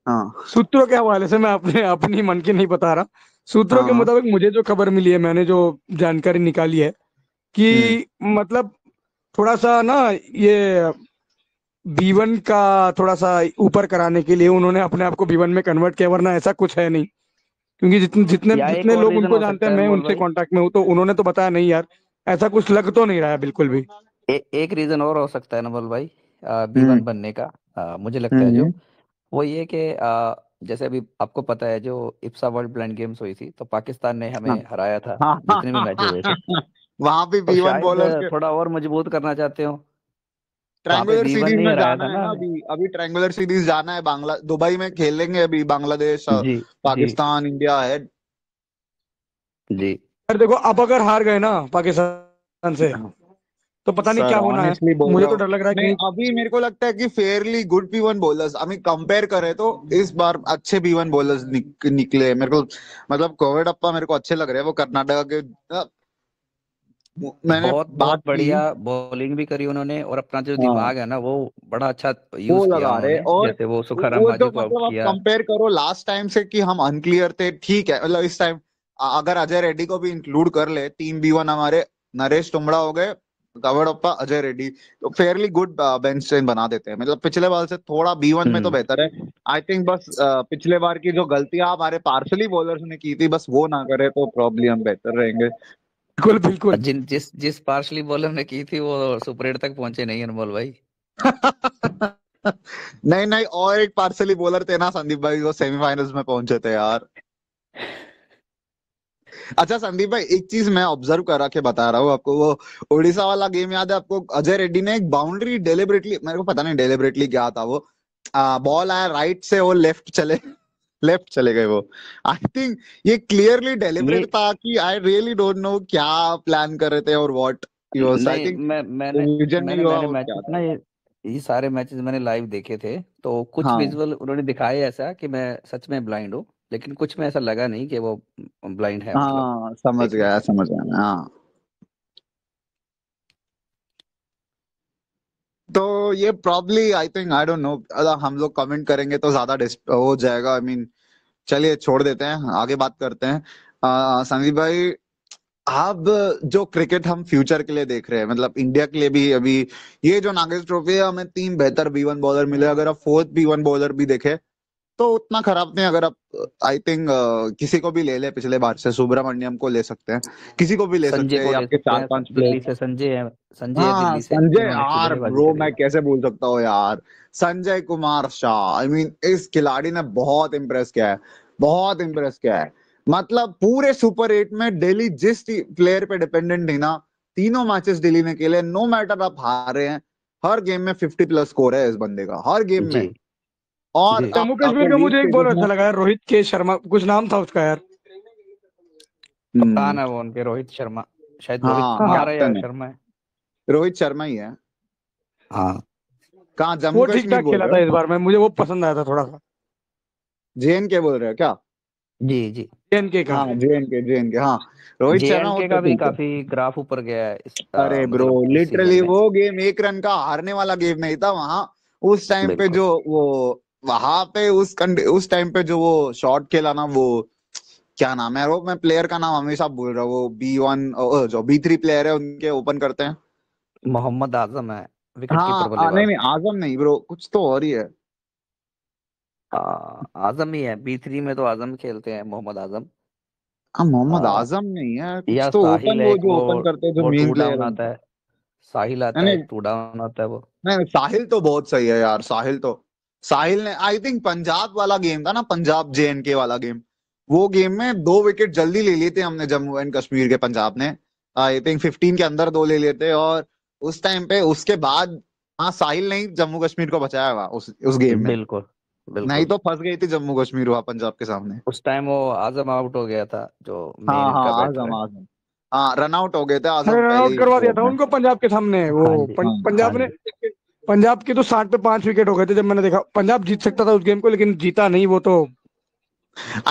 हाँ। सूत्रों के हवाले से मैं अपने अपनी मन की नहीं बता रहा सूत्रों के हाँ। मुताबिक मुझे जो खबर मिली है मैंने जो जानकारी निकाली है कि हम्म। मतलब थोड़ा सा ना ये बीवन का थोड़ा सा ऊपर कराने के लिए उन्होंने अपने आप को बीवन में कन्वर्ट किया वरना ऐसा कुछ है नहीं क्योंकि जितने जितने जितने लोग उनको जानते हैं मैं उनसे कांटेक्ट में हूँ तो उन्होंने तो बताया नहीं यार ऐसा कुछ लग तो नहीं रहा है बिल्कुल भी ए, एक रीजन और
हो सकता है नवल भाई बीवन हम्म। बनने का आ, मुझे लगता है हम्म, जो वो ये कि जैसे अभी आपको पता है जो इप्सा वर्ल्ड ब्लाइंड गेम्स हुई थी तो पाकिस्तान ने हमें हाँ। हराया था हाँ, हाँ, जितने भी मैच हुए
थे वहां पे बी वन बॉलर थोड़ा और मजबूत करना चाहते हो ट्रायंगुलर सीरीज में जाना है ना अभी अभी ट्रायंगुलर सीरीज जाना है बांग्ला दुबई में खेलेंगे अभी बांग्लादेश पाकिस्तान इंडिया है
जी
पर
देखो अब अगर
हार गए ना पाकिस्तान से तो पता नहीं क्या होना है मुझे तो डर लग रहा है कि
अभी मेरे को लगता है कि fairly good B one bowlers अभी कंपेयर करें तो इस बार अच्छे बी वन बॉलर्स निक, निकले मेरे को मतलब कोविड अप्पा मेरे को अच्छे लग रहे हैं वो कर्नाटक के मैंने बहुत बहुत बढ़िया
बॉलिंग भी करी उन्होंने और अपना जो हाँ। दिमाग है ना वो बड़ा अच्छा यूज किया लगा रहे और जैसे वो सुखाराम वो तो मतलब किया
कंपेयर करो लास्ट टाइम से कि हम अनक्लियर थे ठीक है मतलब इस टाइम अगर अजय रेड्डी को भी इंक्लूड कर ले टीम बी वन हमारे नरेश तुमड़ा हो गए कवड़प्पा अजय रेड्डी तो फेयरली गुड बेंच बना देते हैं मतलब पिछले बार से थोड़ा बी वन में तो हम्म। बेहतर है आई थिंक बस पिछले बार की जो गलतियां हमारे पार्सली बॉलर्स ने की थी बस वो ना करे तो प्रॉब्लम बेहतर रहेंगे बिल्कुल बिल्कुल जिन जिस जिस पार्शली बॉलर ने की थी वो सुपर एट तक पहुंचे नहीं अनमोल भाई *laughs* नहीं नहीं और एक पार्शली बॉलर थे ना संदीप भाई वो सेमीफाइनल्स में पहुंचे थे यार अच्छा संदीप भाई एक चीज मैं ऑब्जर्व करा के बता रहा हूँ आपको वो उड़ीसा वाला गेम याद है आपको अजय रेड्डी ने एक बाउंड्री डेलिबरेटली मेरे को पता नहीं डेलिबरेटली क्या था वो बॉल आया राइट से वो लेफ्ट चले लेफ्ट चले गए वो आई थिंक ये क्लियरली डेलिबरेट था कि आई रियली डोंट नो क्या प्लान कर रहे थे और व्हाट
ये सारे मैचेस मैंने लाइव देखे थे तो कुछ हाँ. विजुअल उन्होंने दिखाया ऐसा कि मैं सच में ब्लाइंड हूँ लेकिन कुछ में ऐसा लगा नहीं कि वो ब्लाइंड है मतलब। हाँ, समझ
गया समझ गया हाँ तो ये probably I think I don't know हम लोग कमेंट करेंगे तो ज्यादा हो जाएगा आई मीन चलिए छोड़ देते हैं आगे बात करते हैं संदीप भाई अब जो क्रिकेट हम फ्यूचर के लिए देख रहे हैं मतलब इंडिया के लिए भी अभी ये जो नागेश ट्रॉफी है हमें तीन बेहतर बी वन बॉलर मिले अगर आप फोर्थ बी वन बॉलर भी देखे तो उतना खराब नहीं अगर आप आई थिंक uh, किसी को भी ले ले पिछले बार से सुब्रमण्यम को ले सकते हैं किसी को भी ले सकते हैं आपके चार पांच प्लेयर संजय संजय हाँ, संजय यार ब्रो मैं कैसे भूल सकता हूँ यार संजय कुमार शाह आई मीन इस खिलाड़ी ने बहुत इम्प्रेस किया है बहुत इम्प्रेस किया है मतलब पूरे सुपर एट में डेली जिस प्लेयर पे डिपेंडेंट थी ना तीनों मैचेस डेली ने खेले नो मैटर आप हार रहे हैं हर गेम में फिफ्टी प्लस स्कोर है इस बंदे का हर गेम में और जम्मू कश्मीर का मुझे एक बहुत अच्छा लगा
यार रोहित के शर्मा कुछ नाम था उसका यार
हम्म। कप्तान है वो उनके रोहित शर्मा शायद रोहित हाँ, शर्मा है रोहित शर्मा ही है हाँ कहा जम्मू ठीक ठाक खेला था इस बार में
मुझे वो पसंद आया था थोड़ा सा
जेएन के बोल रहे हो क्या जी जी जेएन के का हाँ, जेएन के जेएन के हाँ रोहित शर्मा का भी काफी ग्राफ ऊपर गया है अरे मतलब ब्रो लिटरली वो गेम एक रन का हारने वाला गेम नहीं था वहाँ उस टाइम पे जो वो वहां पे उस उस टाइम पे जो वो शॉट खेला ना वो क्या नाम है वो मैं प्लेयर का नाम हमेशा भूल रहा हूँ वो बी वन जो बी थ्री प्लेयर है उनके ओपन करते हैं मोहम्मद आजम है हाँ, आ, हाँ, नहीं नहीं आजम नहीं ब्रो कुछ तो और ही है आ,
आजम ही है बी थ्री में तो आजम खेलते हैं मोहम्मद आजम
हाँ मोहम्मद आजम नहीं है कुछ तो ओपन वो जो ओपन करते हैं जो मेन प्लेयर आता है साहिल आता है टू डाउन आता है वो नहीं साहिल तो बहुत सही है यार साहिल तो साहिल ने आई थिंक पंजाब वाला गेम था ना पंजाब जे के वाला गेम वो गेम में दो विकेट जल्दी ले लिए थे हमने जम्मू एंड कश्मीर के पंजाब ने आई थिंक फिफ्टीन के अंदर दो ले लेते और उस टाइम पे उसके बाद हाँ साहिल ने जम्मू कश्मीर को बचाया हुआ उस उस गेम में बिल्कुल बिल्कुल नहीं तो फंस गई थी जम्मू कश्मीर हुआ पंजाब के सामने उस टाइम वो आजम आउट हो गया था जो हाँ हाँ आजम आजम हाँ रन आउट हो
गए थे आजम रन आउट करवा दिया था उनको पंजाब के सामने वो हाँ हाँ, पंजाब हाँ ने पंजाब के तो साठ पे पांच विकेट हो गए थे जब मैंने देखा पंजाब जीत सकता था उस गेम को लेकिन जीता नहीं वो तो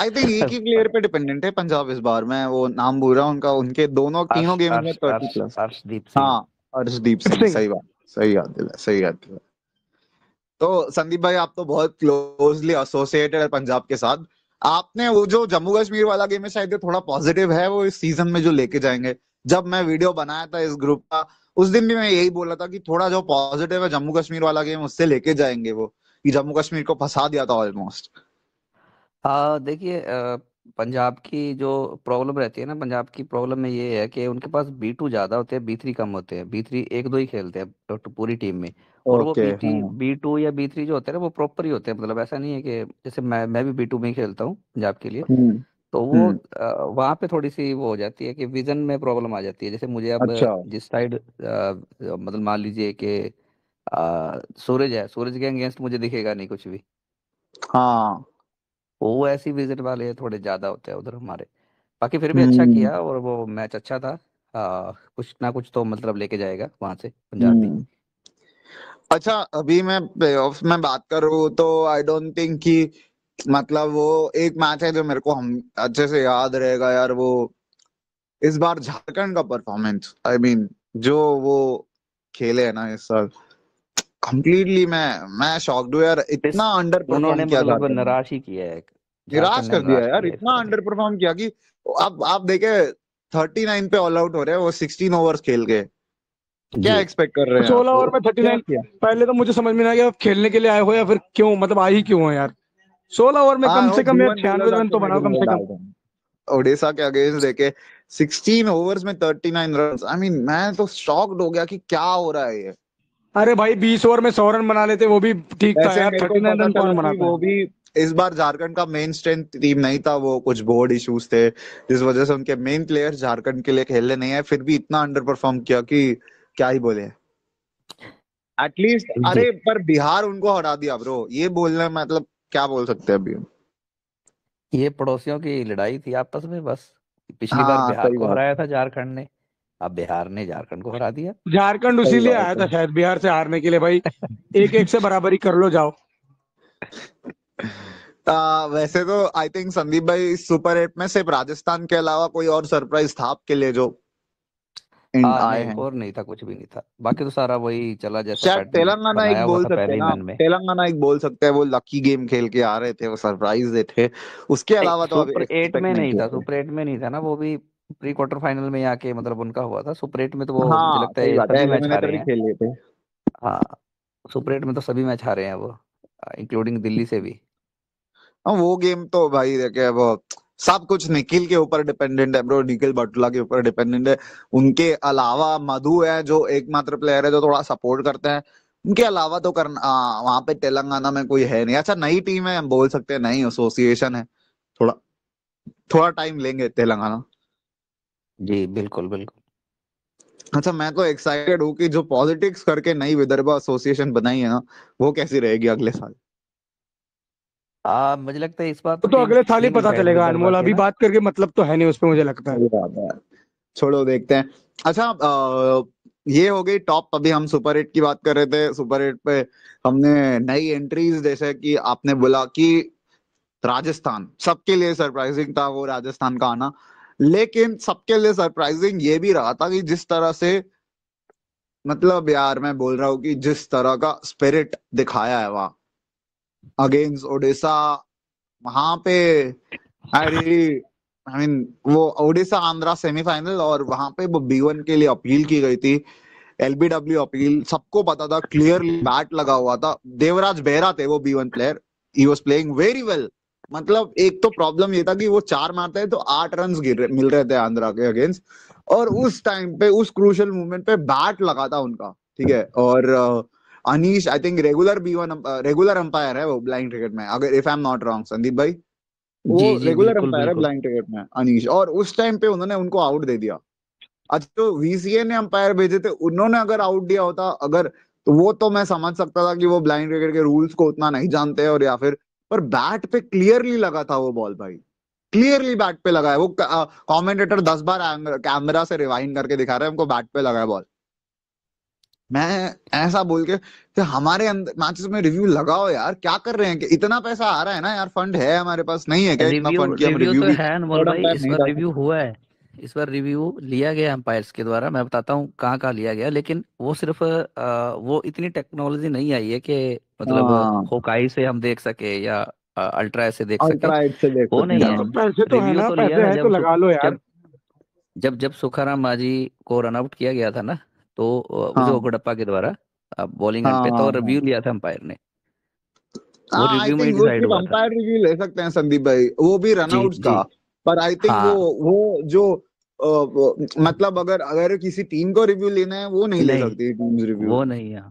आई थिंक एक ही प्लेयर पे डिपेंडेंट है पंजाब इस बार मैं वो नाम भूल रहा हूँ उनका उनके दोनों तीनों गेम में थर्टी प्लस अर्शदीप सिंह हाँ हर्षदीप सिंह सही बात सही याद दिला सही याद दिला तो संदीप भाई आप तो बहुत क्लोजली एसोसिएटेड है पंजाब के साथ आपने वो जो जम्मू कश्मीर वाला गेम है शायद थोड़ा पॉजिटिव है वो इस सीजन में जो लेके जाएंगे जब मैं वीडियो बनाया था इस ग्रुप का उस दिन भी मैं यही बोला था कि थोड़ा जो पॉजिटिव है जम्मू कश्मीर वाला गेम उससे लेके जाएंगे वो कि जम्मू कश्मीर को फंसा दिया था ऑलमोस्ट
देखिए पंजाब की जो प्रॉब्लम रहती है ना पंजाब की प्रॉब्लम में ये है कि उनके पास बी टू ज्यादा होते हैं बी थ्री कम होते हैं बी थ्री एक दो ही खेलते हैं तो, तो पूरी टीम में और वो बी टू हम्म। या बी थ्री जो होते हैं ना वो प्रॉपर ही होते हैं मतलब ऐसा नहीं है कि जैसे मैं मैं भी बी टू में ही खेलता हूँ पंजाब के लिए हम्म। तो वो वहां पे थोड़ी सी वो हो जाती है कि विजन में प्रॉब्लम आ जाती है जैसे मुझे अब अच्छा जिस साइड मतलब मान लीजिए कि सूरज है सूरज के अगेंस्ट मुझे दिखेगा नहीं कुछ भी हाँ तो वो ऐसी विजन वाले थोड़े ज्यादा होते हैं उधर हमारे बाकी फिर भी अच्छा हम्म किया और वो मैच अच्छा था आ, कुछ ना कुछ तो मतलब लेके जाएगा वहां से पंजाब भी हम्म
अच्छा अभी मैं ऑफ में बात करूँ तो आई डोंट थिंक कि मतलब वो एक मैच है जो मेरे को हम अच्छे से याद रहेगा यार वो इस बार झारखंड का परफॉर्मेंस आई मीन जो वो खेले है ना इस साल कंप्लीटली मैं मैं शॉक्ड हूं यार इतना अंडर परफॉर्म किया मतलब निराश ही किया है
निराश कर दिया यार
इतना अंडर परफॉर्म किया कि अब आप देखे 39 पे ऑल आउट हो रहे हैं वो 16 ओवर्स खेल के क्या एक्सपेक्ट कर रहे हैं सोलह ओवर में थर्टी नाइन
पहले तो मुझे समझ में नहीं आया खेलने के लिए आए हो या फिर क्यों मतलब आई ही क्यों है यार सोलह ओवर में हाँ, कम से कम छियानवे रन तो बनाओ कम से
कम ओडिशा के अगेंस्ट देखे सिक्सटीन ओवर्स में thirty nine run I mean मैं तो शॉक्ड हो गया कि क्या हो रहा है ये
अरे भाई बीस ओवर में सौ रन बना लेते वो भी
ठीक था यार 39 रन कौन बना वो भी इस बार झारखंड का मेन स्ट्रेंथ टीम नहीं था वो कुछ बोर्ड इश्यूज थे जिस वजह से उनके मेन प्लेयर झारखंड के लिए खेलने नहीं है फिर भी इतना अंडर परफॉर्म किया कि क्या ही बोले एटलीस्ट अरे पर बिहार उनको हरा दिया ब्रो ये बोलना मतलब क्या बोल सकते हैं अभी
ये पड़ोसियों की लड़ाई थी आपस में बस पिछली हाँ, बार बिहार को हराया था झारखंड ने अब बिहार ने झारखंड को हरा दिया
झारखंड उसी लिए आया था शायद बिहार से हारने के लिए भाई एक एक से बराबरी कर लो जाओ *laughs* आ,
वैसे तो आई थिंक संदीप भाई सुपर एट में सिर्फ राजस्थान के अलावा कोई और सरप्राइज था आपके लिए जो नहीं
था कुछ भी नहीं था
बाकी तो सारा वही चला तेलंगाना एक बोल सकते हैं तेलंगाना एक बोल सकते हैं वो लकी गेम खेल के आ रहे थे वो सरप्राइज दे थे उसके अलावा तो सुपर एट में नहीं था सुपर एट में नहीं था ना वो भी प्री क्वार्टर
फाइनल में आके मतलब उनका हुआ था सुपर एट में तो वो मुझे हाँ, लगता है सभी मैच खेल रहे हाँ सुपर एट में तो सभी मैच हारे हैं वो इंक्लूडिंग
दिल्ली से भी हाँ, वो गेम तो भाई देखे वो सब कुछ निखिल के ऊपर डिपेंडेंट है ब्रो निखिल बटुला के ऊपर डिपेंडेंट है उनके अलावा मधु है जो एकमात्र प्लेयर है जो थोड़ा सपोर्ट करते हैं उनके अलावा तो करना वहां पे तेलंगाना में कोई है नहीं अच्छा नई टीम है बोल सकते हैं नई एसोसिएशन है थोड़ा थोड़ा टाइम लेंगे तेलंगाना जी बिल्कुल बिल्कुल अच्छा मैं तो एक्साइटेड हूँ कि जो पॉलिटिक्स करके नई विदर्भ एसोसिएशन बनाई है ना वो कैसी रहेगी अगले साल
आ, मुझे लगता है इस बार तो, तो अगले साल ही पता चलेगा अनमोल अभी बात करके मतलब तो है नहीं उस पर मुझे लगता है छोड़ो देखते हैं
अच्छा ये हो गई टॉप अभी हम सुपर हिट की बात कर रहे थे सुपर हिट पे हमने नई एंट्रीज जैसे कि आपने बोला कि राजस्थान सबके लिए सरप्राइजिंग था वो राजस्थान का आना लेकिन सबके लिए सरप्राइजिंग ये भी रहा था कि जिस तरह से मतलब यार मैं बोल रहा हूँ कि जिस तरह का स्पिरिट दिखाया है वहां अगेंस्ट ओडिशा वहां पे आई रियली आई मीन वो ओडिशा आंध्रा सेमीफाइनल और वहां पे वो बी वन के लिए अपील की गई थी एलबीडब्ल्यू अपील सबको पता था क्लियरली बैट लगा हुआ था देवराज बेहरा थे वो बी वन प्लेयर ही वॉज प्लेइंग वेरी वेल मतलब एक तो प्रॉब्लम ये था कि वो चार मारते हैं तो आठ रन गिर रहे, मिल रहे थे आंध्रा के अगेंस्ट और उस टाइम पे उस क्रूशल मोमेंट पे बैट लगा था उनका ठीक है और uh, Anish I think regular B one regular umpire है वो ब्लाइंड क्रिकेट में अगर if I am not wrong Sandeep भाई वो रेगुलर अंपायर है ब्लाइंड क्रिकेट में अनिश और उस टाइम पे उन्होंने उनको आउट दे दिया अच्छा तो वीसीए ने अंपायर भेजे थे उन्होंने अगर आउट दिया होता अगर तो वो तो मैं समझ सकता था कि वो ब्लाइंड क्रिकेट के रूल्स को उतना नहीं जानते और या फिर पर बैट पे क्लियरली लगा था वो बॉल भाई क्लियरली बैट पे लगा है वो कमेंटेटर uh, दस बार कैमरा से रिवाइंड करके दिखा रहे हैं उनको बैट पे लगा है बॉल मैं ऐसा बोल के तो हमारे अंदर मैचेस में रिव्यू लगाओ यार क्या कर रहे हैं कि इतना पैसा आ रहा है ना यार फंड है हमारे पास नहीं है क्या इतना फंड किया रिव्यू, रिव्यू तो है अनमोल भाई इस बार रिव्यू
हुआ है इस बार रिव्यू लिया गया अंपायर्स के द्वारा मैं बताता हूँ कहाँ कहाँ लिया गया लेकिन वो सिर्फ वो इतनी टेक्नोलॉजी नहीं आई है कि मतलब होकाई से हम देख सके या अल्ट्रा से देख सके वो नहीं है तो तो तो जब जब सुखाराम माझी को रन आउट किया गया था ना तो हाँ।, तो हाँ। उसे गुडप्पा के द्वारा बॉलिंग हाँ, पे तो रिव्यू लिया था अंपायर ने
वो हाँ, रिव्यू में डिसाइड हुआ अंपायर रिव्यू ले सकते हैं संदीप भाई वो भी रन आउट का पर आई थिंक वो हाँ। वो जो मतलब अगर अगर किसी टीम को रिव्यू लेना है वो नहीं, ले सकती टीम रिव्यू वो नहीं है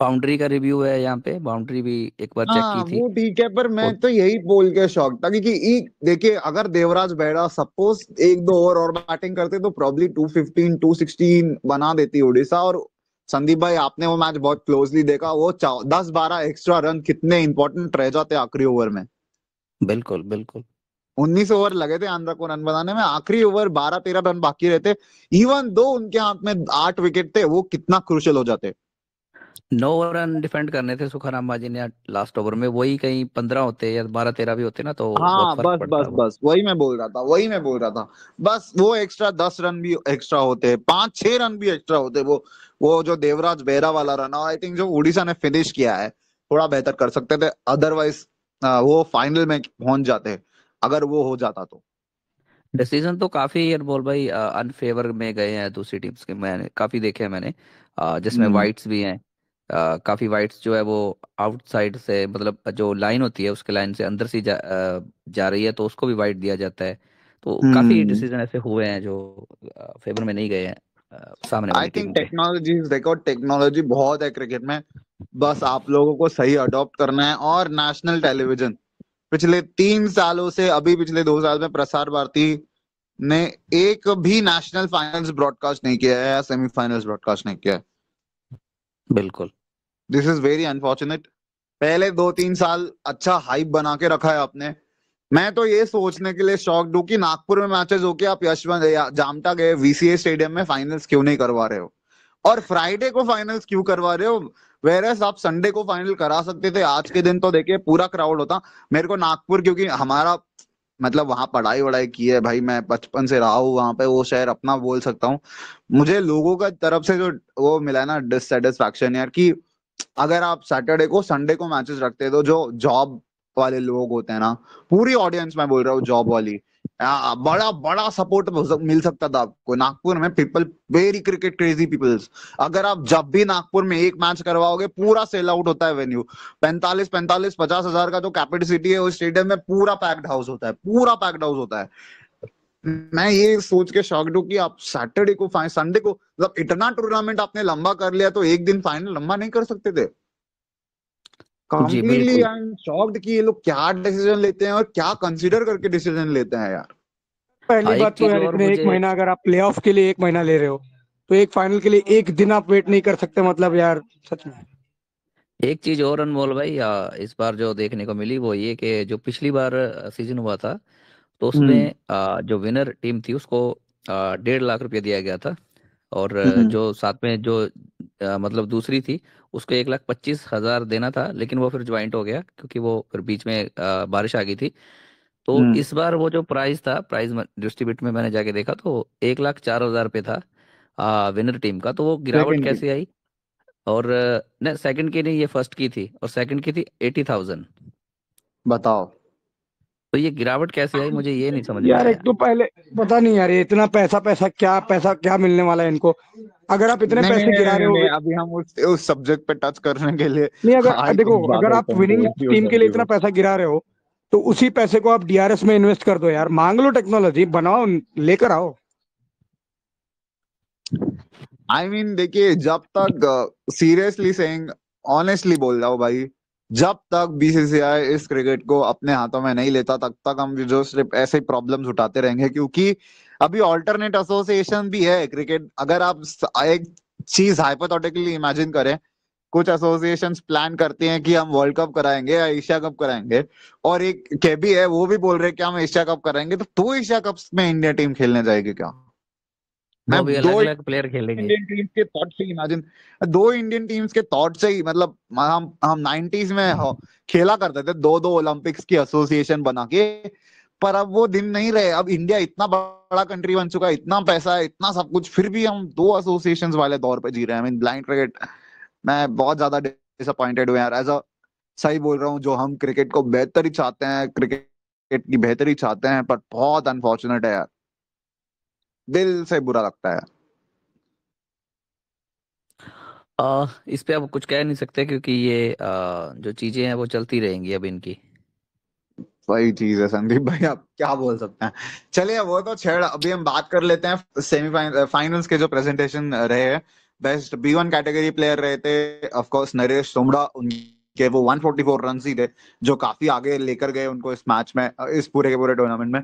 बाउंड्री का रिव्यू है यहाँ पे बाउंड्री भी एक बार चेक की हाँ, थी वो
ठीक है पर मैं तो यही बोल के शौक था क्योंकि देखिए अगर देवराज बैठा सपोज एक दो ओवर और बैटिंग करते तो प्रॉब्ली टू सिक्सटीन बना देती उड़ीसा और संदीप भाई आपने वो मैच बहुत क्लोजली देखा वो दस बारह एक्स्ट्रा रन कितने इंपॉर्टेंट रह जाते आखिरी ओवर में बिल्कुल बिल्कुल उन्नीस ओवर लगे थे आंध्रा को रन बनाने में आखिरी ओवर बारह तेरह रन बाकी रहते इवन दो उनके हाथ में आठ विकेट थे वो कितना क्रुशल हो जाते
नौ रन डिफेंड करने थे सुखाराम भाजी ने लास्ट ओवर में वही कहीं पंद्रह
होते या बारह तेरह भी होते ना तो हाँ बस बस बस वही मैं बोल रहा था वही मैं बोल रहा था बस वो एक्स्ट्रा दस रन भी एक्स्ट्रा होते हैं पांच छह रन भी एक्स्ट्रा होते वो वो जो देवराज बेहरा वाला रन आई थिंक जो उड़ीसा ने फिनिश किया है थोड़ा बेहतर कर सकते थे अदरवाइज वो फाइनल में पहुंच जाते अगर वो हो जाता तो
डिसीजन तो काफी बोल भाई अनफेवर में गए हैं दूसरी टीम्स के मैंने काफी देखे हैं मैंने जिसमें वाइट्स हम्म। भी हैं काफी वाइट्स जो है वो आउटसाइड से मतलब जो लाइन होती है उसके लाइन से अंदर से जा, जा रही है तो उसको भी वाइट दिया जाता है तो काफी डिसीजन हम्म। ऐसे
हुए हैं जो फेवर में नहीं गए हैं सामने आई थिंक टेक्नोलॉजी देखो टेक्नोलॉजी बहुत है क्रिकेट में बस आप लोगों को सही अडॉप्ट करना है और नेशनल टेलीविजन पिछले तीन सालों से अभी पिछले दो साल में प्रसार भारती ने एक भी नेशनल फाइनल्स ब्रॉडकास्ट नहीं किया है या सेमीफाइनल्स ब्रॉडकास्ट नहीं किया है बिल्कुल दिस इज वेरी अनफॉर्चुनेट पहले दो तीन साल अच्छा हाइप बना के रखा है आपने मैं तो ये सोचने के लिए शौक डू कि नागपुर में मैचेस होके आप यशवंत जामटा गए वीसीए स्टेडियम में फाइनल्स क्यों नहीं करवा रहे हो और फ्राइडे को फाइनल्स क्यों करवा रहे हो वेरस आप संडे को फाइनल करा सकते थे आज के दिन तो देखिए पूरा क्राउड होता मेरे को नागपुर क्योंकि हमारा मतलब वहां पढ़ाई वढ़ाई की है भाई मैं बचपन से रहा हूँ वहां पे वो शहर अपना बोल सकता हूँ मुझे लोगों का तरफ से जो वो मिला है ना डिससेटिस्फेक्शन यार की अगर आप सैटरडे को संडे को मैचेस रखते तो जो जॉब वाले लोग होते हैं ना पूरी ऑडियंस में बोल रहा हूँ जॉब वाली आ, बड़ा बड़ा सपोर्ट मिल सकता था आपको नागपुर में people very cricket crazy peoples अगर आप जब भी नागपुर में एक मैच करवाओगे पूरा सेल आउट होता है वेन्यू पैंतालीस पैंतालीस पचास हजार का जो कैपेसिटी है वो स्टेडियम में पूरा पैक्ड हाउस होता है पूरा पैक्ड हाउस होता है मैं ये सोच के शॉक्ड हूँ कि आप सैटरडे को फाइनल संडे को मतलब इतना टूर्नामेंट आपने लंबा कर लिया तो एक दिन फाइनल लंबा नहीं कर सकते थे
कम्प्लीटली आई
एम शॉक्ड कि ये लोग क्या डिसीजन लेते हैं और क्या कंसीडर करके डिसीजन लेते हैं यार
पहली हाँ, बात तो यार इतने एक महीना अगर आप प्लेऑफ के लिए एक महीना ले रहे हो तो एक फाइनल के लिए एक दिन आप वेट नहीं कर सकते मतलब यार सच में
एक चीज और अनमोल भाई इस बार जो देखने को मिली वो ये कि जो पिछली बार सीजन हुआ था तो उसमें हम्म। जो विनर टीम थी उसको डेढ़ लाख रुपया दिया गया था और हम्म। जो साथ में जो मतलब दूसरी थी उसको एक लाख पच्चीस हजार देना था लेकिन वो फिर ज्वाइंट हो गया क्योंकि वो फिर बीच में बारिश आ गई थी तो हम्म। इस बार वो जो प्राइस था प्राइस डिस्ट्रीब्यूट में मैंने जाके देखा तो एक लाख चार हजार रुपये था आ, विनर टीम का तो वो गिरावट कैसे आई और नहीं सेकंड की नहीं ये फर्स्ट की थी और सेकंड की थी एटी थाउजेंड बताओ तो ये गिरावट कैसे आई मुझे ये नहीं समझ यार एक
तो पहले पता नहीं यार इतना पैसा पैसा क्या पैसा क्या मिलने वाला है इनको अगर आप इतने पैसे गिरा रहे हो अभी हम उस
उस सब्जेक्ट पे टच करने के लिए नहीं अगर देखो तो अगर आप विनिंग तो टीम के लिए इतना पैसा गिरा रहे
हो तो उसी पैसे को आप डीआरएस में इन्वेस्ट कर दो यार मांग लो टेक्नोलॉजी बनाओ लेकर आओ
आई मीन देखिए जब तक सीरियसली सेइंग ऑनेस्टली बोल रहा हूँ भाई जब तक बीसीसीआई इस क्रिकेट को अपने हाथों में नहीं लेता तब तक हम जो सिर्फ ऐसे प्रॉब्लम्स उठाते रहेंगे क्योंकि अभी ऑल्टरनेट एसोसिएशन भी है क्रिकेट अगर आप एक चीज हाइपोथेटिकली इमेजिन करें कुछ एसोसिएशन प्लान करती हैं कि हम वर्ल्ड कप कराएंगे या एशिया कप कराएंगे और एक केबी है वो भी बोल रहे हैं कि हम एशिया कप कराएंगे तो दो एशिया कप में इंडिया टीम खेलने जाएगी क्या मैं भी अलग अलग प्लेयर खेलेंगे इंडियन टीम्स के थॉट से इमेजिन दो इंडियन टीम्स के थॉट से ही मतलब हम हम 90s में खेला करते थे दो दो ओलंपिक्स की एसोसिएशन बना के पर अब वो दिन नहीं रहे अब इंडिया इतना बड़ा कंट्री बन चुका है इतना पैसा है इतना सब कुछ फिर भी हम दो एसोसिएशन वाले दौर पे जी रहे हैं मीन ब्लाइंड क्रिकेट मैं बहुत ज्यादा डिसअपॉइंटेड हूँ यार एज अ सही बोल रहा हूँ जो हम क्रिकेट को बेहतर ही चाहते हैं क्रिकेट की बेहतरी चाहते हैं पर बहुत अनफॉर्चुनेट है यार दिल से बुरा लगता है आ,
इस पे आप कुछ कह नहीं सकते क्योंकि ये आ, जो चीजें हैं वो चलती रहेंगी अब इनकी
वही चीज है संदीप भाई आप क्या बोल सकते हैं चलिए वो तो छेड़ अभी हम बात कर लेते हैं सेमीफाइनल के जो प्रेजेंटेशन रहे हैं best B one category player रहे थे ऑफकोर्स नरेश सोमड़ा
उनके
वो 144 फोर्टी रन ही थे जो काफी आगे लेकर गए उनको इस मैच में इस पूरे के पूरे टूर्नामेंट में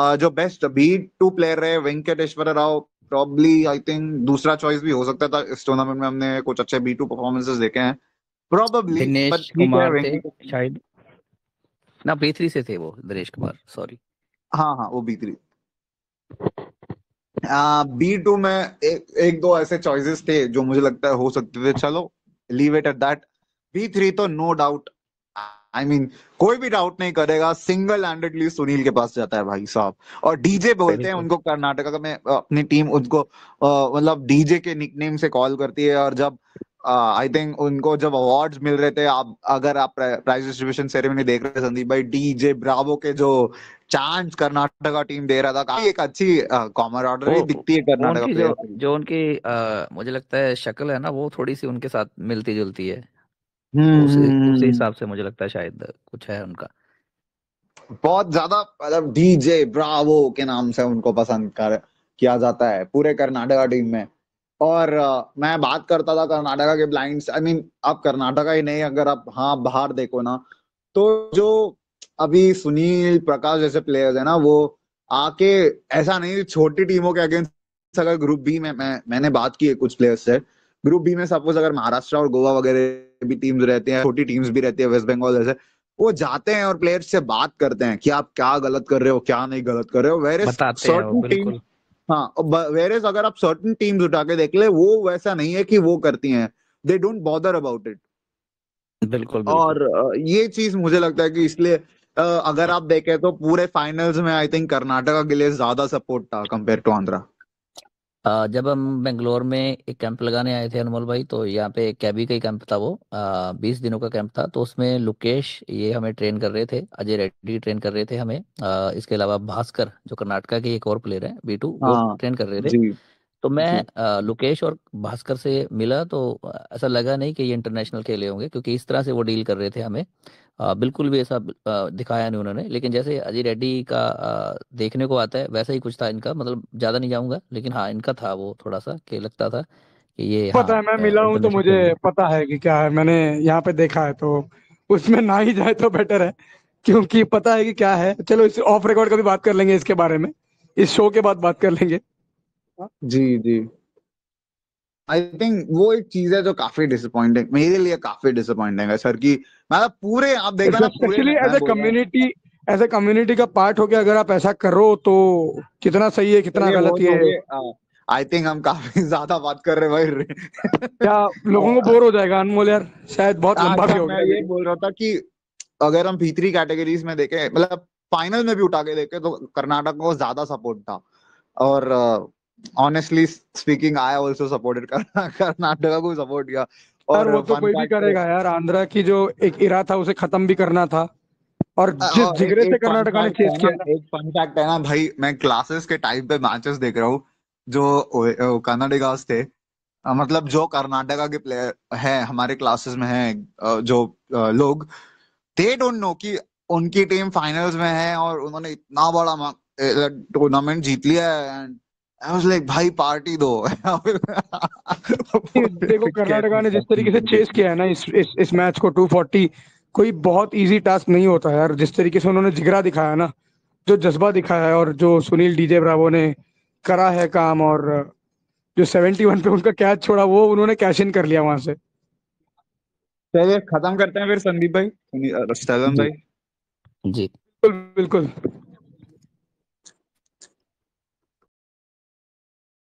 Uh, जो बेस्ट बी टू प्लेयर रहे Venkateswara Rao probably I think दूसरा चॉइस भी हो सकता था इस टूर्नामेंट में हमने कुछ अच्छे बी टू परफॉर्मेंसेज देखे हैं
प्रॉब्ली शायद
ना बी थ्री से थे वो दिनेश कुमार सॉरी हाँ हाँ वो बी थ्री
बी टू में एक एक दो ऐसे चॉइसेस थे जो मुझे लगता है हो सकते थे चलो leave it at that B three तो no doubt I I mean mean, कोई भी डाउट नहीं करेगा सिंगल हैंडेडली सुनील के पास जाता है भाई साहब और डीजे बोलते हैं उनको कर्नाटक में अपनी टीम उनको मतलब डीजे के निकनेम से कॉल करती है और जब आई थिंक उनको जब अवार्ड्स मिल रहे थे आप अगर आप प्राइज डिस्ट्रीब्यूशन सेरेमनी देख रहे थे संदीप भाई डीजे ब्रावो के जो चांस कर्नाटका टीम दे रहा था काफी एक अच्छी कॉमर
ऑर्डर दिखती है कर्नाटक जो,
जो उनकी आ, मुझे लगता है शक्ल है ना वो थोड़ी सी उनके साथ मिलती जुलती है
तो उसे उसी
हिसाब से मुझे लगता है शायद कुछ है उनका
बहुत ज्यादा मतलब डीजे ब्रावो के नाम से उनको पसंद कर किया जाता है पूरे कर्नाटका टीम में और आ, मैं बात करता था कर्नाटका के ब्लाइंड आई मीन आप कर्नाटका ही नहीं अगर आप हाँ बाहर देखो ना तो जो अभी सुनील प्रकाश जैसे प्लेयर्स है ना वो आके ऐसा नहीं छोटी टीमों के अगेंस्ट अगर ग्रुप बी में मैं मैंने बात की है कुछ प्लेयर्स से ग्रुप बी में सपोज अगर महाराष्ट्र और गोवा वगैरह भी टीम्स रहते हैं छोटी टीम्स भी रहती है वेस्ट बंगाल जैसे वो जाते हैं और प्लेयर्स से बात करते हैं कि आप क्या गलत कर रहे हो क्या नहीं गलत कर रहे हो वेर सर्टन टीम हाँ वेर अगर आप सर्टन टीम्स उठा के देख ले वो वैसा नहीं है कि वो करती हैं they don't bother about it बिल्कुल और ये चीज मुझे लगता है कि इसलिए अगर आप देखें तो पूरे फाइनल्स में आई थिंक कर्नाटका के लिए ज्यादा सपोर्ट था कंपेयर टू आंध्रा
जब हम बेंगलोर में एक कैंप लगाने आए थे अनमोल भाई तो यहाँ पे कैबी का ही कैंप था वो बीस दिनों का कैंप था तो उसमें लुकेश ये हमें ट्रेन कर रहे थे अजय रेड्डी ट्रेन कर रहे थे हमें आ, इसके अलावा भास्कर जो कर्नाटका के एक और प्लेयर है बी वो हाँ। ट्रेन कर रहे थे तो मैं आ, लोकेश और भास्कर से मिला तो ऐसा लगा नहीं कि ये इंटरनेशनल खेले होंगे क्योंकि इस तरह से वो डील कर रहे थे हमें बिल्कुल भी ऐसा दिखाया नहीं उन्होंने लेकिन जैसे अजय रेड्डी का देखने को आता है वैसा ही कुछ था इनका मतलब ज्यादा नहीं जाऊंगा लेकिन हाँ इनका था वो थोड़ा सा कि लगता था कि ये हाँ, पता है मैं मिला हूँ तो मुझे
पता है कि क्या है मैंने यहाँ पे देखा है तो उसमें ना ही जाए तो बेटर है क्योंकि पता है कि क्या है चलो इस ऑफ रिकॉर्ड का भी बात कर लेंगे इसके बारे में इस शो के बाद बात कर लेंगे
था जी जी
आई थिंक वो एक चीज है जो काफी डिसअपॉइंटिंग मेरे लिए काफी डिसअपॉइंटिंग है सर की मतलब पूरे आप देखना ना specially as a community as a community का पार्ट हो गया अगर आप ऐसा करो तो कितना सही है कितना गलत तो है
आई थिंक हाँ, हम काफी *laughs* ज्यादा बात कर रहे हैं भाई
क्या लोगों को
बोर हो जाएगा अनमोल यार शायद बहुत हाँ, लंबा भी हो गया ये बोल रहा था कि अगर हम भीतरी कैटेगरीज में देखें मतलब फाइनल में भी उठा के देखें तो कर्नाटक को ज्यादा सपोर्ट था और honestly speaking I also supported Karnataka को सपोर्ट किया और वो तो कोई भी करेगा
यार आंध्रा की जो एक इरा था उसे खत्म भी करना था और जिस जिगरे से कर्नाटका ने चेस किया
एक फन फैक्ट है ना भाई मैं क्लासेस के टाइम पे मैचेस देख रहा हूँ जो कर्नाटका थे मतलब जो कर्नाटका के प्लेयर है हमारे क्लासेस में है जो लोग दे डोंट नो कि उनकी टीम फाइनल्स में है और उन्होंने इतना बड़ा टूर्नामेंट जीत लिया है एंड आई वाज लाइक भाई पार्टी दो *laughs*
देखो कर्नाटक ने जिस तरीके से चेस किया है ना इस इस, मैच को 240 कोई बहुत इजी टास्क नहीं होता यार जिस तरीके से उन्होंने जिगरा दिखाया ना जो जज्बा दिखाया है और जो सुनील डीजे ब्रावो ने करा है काम और जो 71 पे उनका कैच छोड़ा वो उन्होंने कैश इन कर लिया वहां से
चलिए खत्म करते हैं फिर संदीप भाई रशिद भाई
जी बिल्कुल बिल्कुल